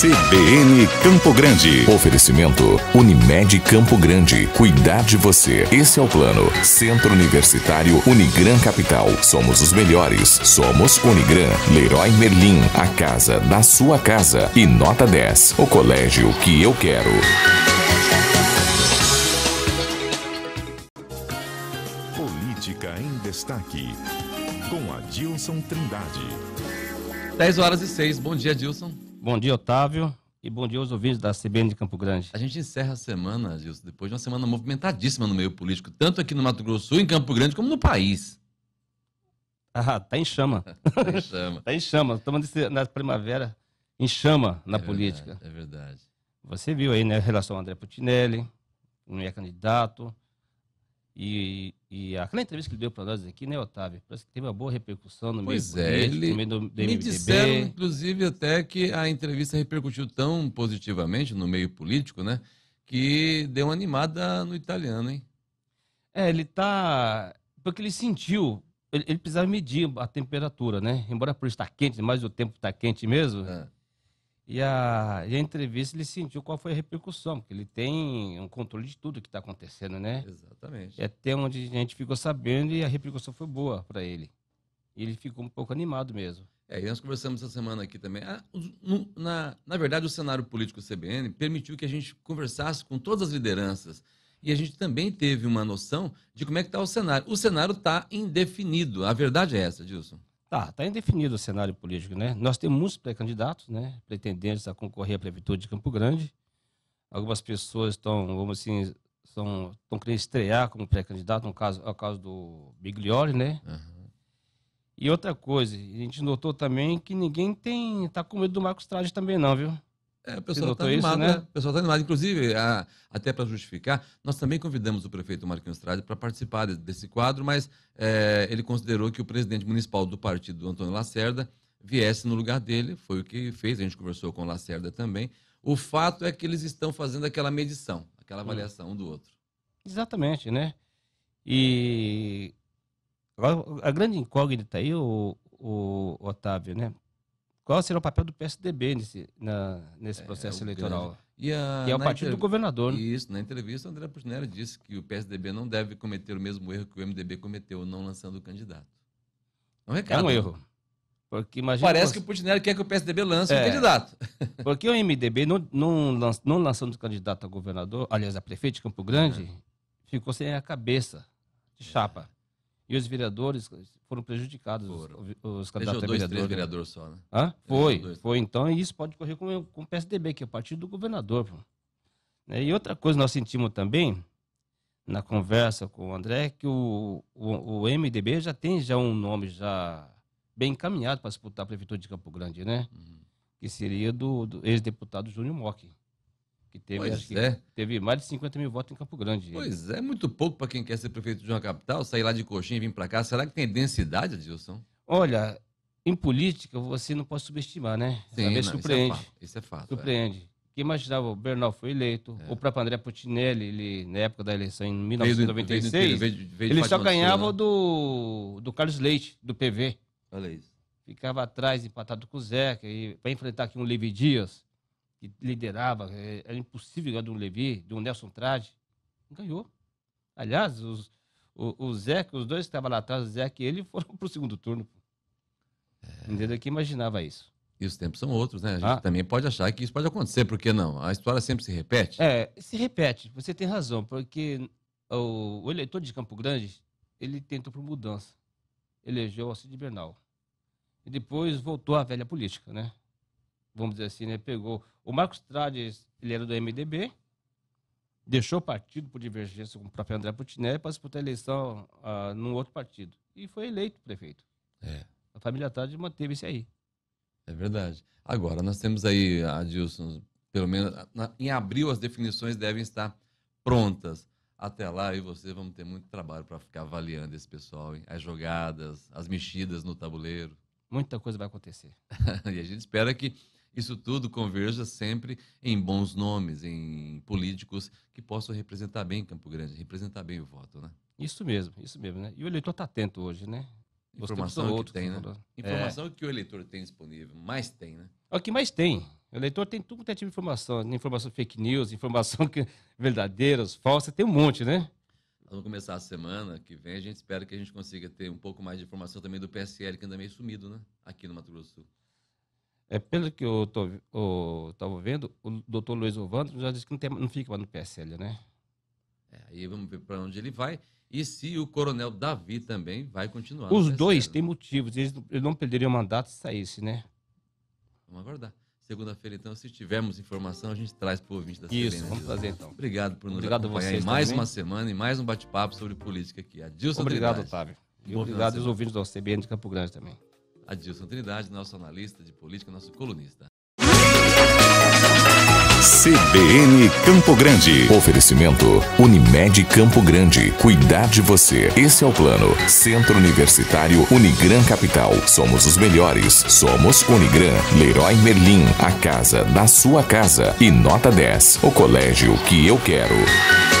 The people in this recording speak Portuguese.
CBN Campo Grande. Oferecimento Unimed Campo Grande. Cuidar de você. Esse é o plano. Centro Universitário Unigran Capital. Somos os melhores. Somos Unigran. Leroy Merlin. A casa da sua casa. E nota 10. O colégio que eu quero. Política em destaque. Com a Dilson Trindade. 10 horas e 6. Bom dia, Dilson. Bom dia, Otávio. E bom dia aos ouvintes da CBN de Campo Grande. A gente encerra a semana, Gilson, depois de uma semana movimentadíssima no meio político, tanto aqui no Mato Grosso, em Campo Grande, como no país. Ah, tá em chama. tá em chama. tá em chama. Estamos na primavera em chama na é política. é verdade. Você viu aí, né, a relação ao André Putinelli, não é candidato. E, e aquela entrevista que ele deu para nós aqui, né, Otávio? Parece que teve uma boa repercussão no pois meio é, político, ele, meio do, do Me disseram, inclusive, até que a entrevista repercutiu tão positivamente no meio político, né? Que deu uma animada no italiano, hein? É, ele tá. Porque ele sentiu. Ele, ele precisava medir a temperatura, né? Embora por estar quente, mas o tempo está quente mesmo. É e a, e a, entrevista ele sentiu qual foi a repercussão, porque ele tem um controle de tudo que está acontecendo, né? Exatamente. É até onde a gente ficou sabendo e a repercussão foi boa para ele. E ele ficou um pouco animado mesmo. É, e nós conversamos essa semana aqui também. Ah, na, na verdade, o cenário político CBN permitiu que a gente conversasse com todas as lideranças. E a gente também teve uma noção de como é que está o cenário. O cenário está indefinido. A verdade é essa, Dilson. Tá, tá indefinido o cenário político, né? Nós temos pré-candidatos, né? Pretendentes a concorrer à prefeitura de Campo Grande. Algumas pessoas estão, vamos assim, são, estão querendo estrear como pré-candidato, no caso, é o caso do Biglioli, né? Uhum. E outra coisa, a gente notou também que ninguém tem tá com medo do Marcos Traje também não, viu? É, o pessoal está animado, né? né? O pessoal está animado. Inclusive, a, até para justificar, nós também convidamos o prefeito Marquinhos Trade para participar desse quadro, mas é, ele considerou que o presidente municipal do partido, Antônio Lacerda, viesse no lugar dele, foi o que fez, a gente conversou com o Lacerda também. O fato é que eles estão fazendo aquela medição, aquela hum. avaliação um do outro. Exatamente, né? E a grande incógnita aí, o, o Otávio, né? Qual será o papel do PSDB nesse, na, nesse é, processo é, eleitoral? E, a, e, é o partido inter... do governador. Né? Isso, na entrevista, André Puchinelli disse que o PSDB não deve cometer o mesmo erro que o MDB cometeu, não lançando o candidato. É um É um né? erro. Porque Parece que, você... que o Putinelli quer que o PSDB lance é, um candidato. Porque o MDB, não, não, lanç, não lançando candidato a governador, aliás, a prefeito de Campo Grande, é. ficou sem a cabeça de chapa. E os vereadores foram prejudicados, foram. Os, os candidatos dois, a vereador. Três né? vereadores só, né? Hã? Foi, dois, foi. Então, e isso pode correr com, com o PSDB, que é o partido do governador. Pô. Né? E outra coisa nós sentimos também, na conversa com o André, que o, o, o MDB já tem já um nome já bem encaminhado para disputar a Prefeitura de Campo Grande, né? Uhum. Que seria do, do ex-deputado Júnior Mock que teve, é. teve mais de 50 mil votos em Campo Grande. Pois é, é, muito pouco para quem quer ser prefeito de uma capital, sair lá de Coxinha e vir para cá. Será que tem densidade, Adilson? Olha, em política você não pode subestimar, né? Sim, não, surpreende. Isso é fato. Isso é fato é. surpreende. É. Quem imaginava, o Bernal foi eleito, é. o próprio André Putinelli, ele, na época da eleição, em 1996, veio, veio, veio, ele só ganhava do, do Carlos Leite, do PV. Olha isso. Ficava atrás, empatado com o Zeca, para enfrentar aqui um Levi Dias, que liderava, é, era impossível ganhar de um Levi, de um Nelson Trage Ganhou. Aliás, os, o, o Zé, os dois que estavam lá atrás, o Zé e ele, foram para o segundo turno. É. Entendeu? Quem imaginava isso? E os tempos são outros, né? A gente ah. também pode achar que isso pode acontecer, porque não? A história sempre se repete. É, se repete. Você tem razão, porque o, o eleitor de Campo Grande, ele tentou por mudança. Elegeu o Alcide Bernal. E depois voltou à velha política, né? vamos dizer assim, né? Pegou. O Marcos Trades, ele era do MDB, deixou o partido por divergência com o próprio André Putinelli para disputar a eleição ah, num outro partido. E foi eleito prefeito. É. A família Trades manteve isso aí. É verdade. Agora, nós temos aí, Adilson, pelo menos na, em abril as definições devem estar prontas. Até lá, e você vamos ter muito trabalho para ficar avaliando esse pessoal, hein? as jogadas, as mexidas no tabuleiro. Muita coisa vai acontecer. e a gente espera que isso tudo converja sempre em bons nomes, em políticos que possam representar bem Campo Grande, representar bem o voto, né? Isso mesmo, isso mesmo, né? E o eleitor está atento hoje, né? Informação outros, que tem, né? É. Informação é. que o eleitor tem disponível, mais tem, né? É o que mais tem. O eleitor tem tudo que é tipo de informação. Né? Informação fake news, informação que... verdadeiras, falsas, tem um monte, né? Vamos começar a semana que vem. A gente espera que a gente consiga ter um pouco mais de informação também do PSL, que anda meio sumido, né? Aqui no Mato Grosso do Sul. É, pelo que eu estava vendo, o doutor Luiz Ovando já disse que não, tem, não fica mais no PSL, né? É, aí vamos ver para onde ele vai. E se o coronel Davi também vai continuar. Os dois né? têm motivos. Eles não perderiam mandato se saísse, né? Vamos aguardar. Segunda-feira, então, se tivermos informação, a gente traz para o ouvinte da Isso, Serena. vamos trazer, então. Obrigado por nos Obrigado acompanhar em mais também. uma semana e mais um bate-papo sobre política aqui. Adilson Obrigado, Trindade. Otávio. E obrigado aos ouvintes da CBN de Campo Grande também. Adilson Trindade, nosso analista de política, nosso colunista. CBN Campo Grande. Oferecimento Unimed Campo Grande. Cuidar de você. Esse é o plano. Centro Universitário Unigran Capital. Somos os melhores. Somos Unigran. Leroy Merlin. A casa da sua casa. E nota 10. O colégio que eu quero.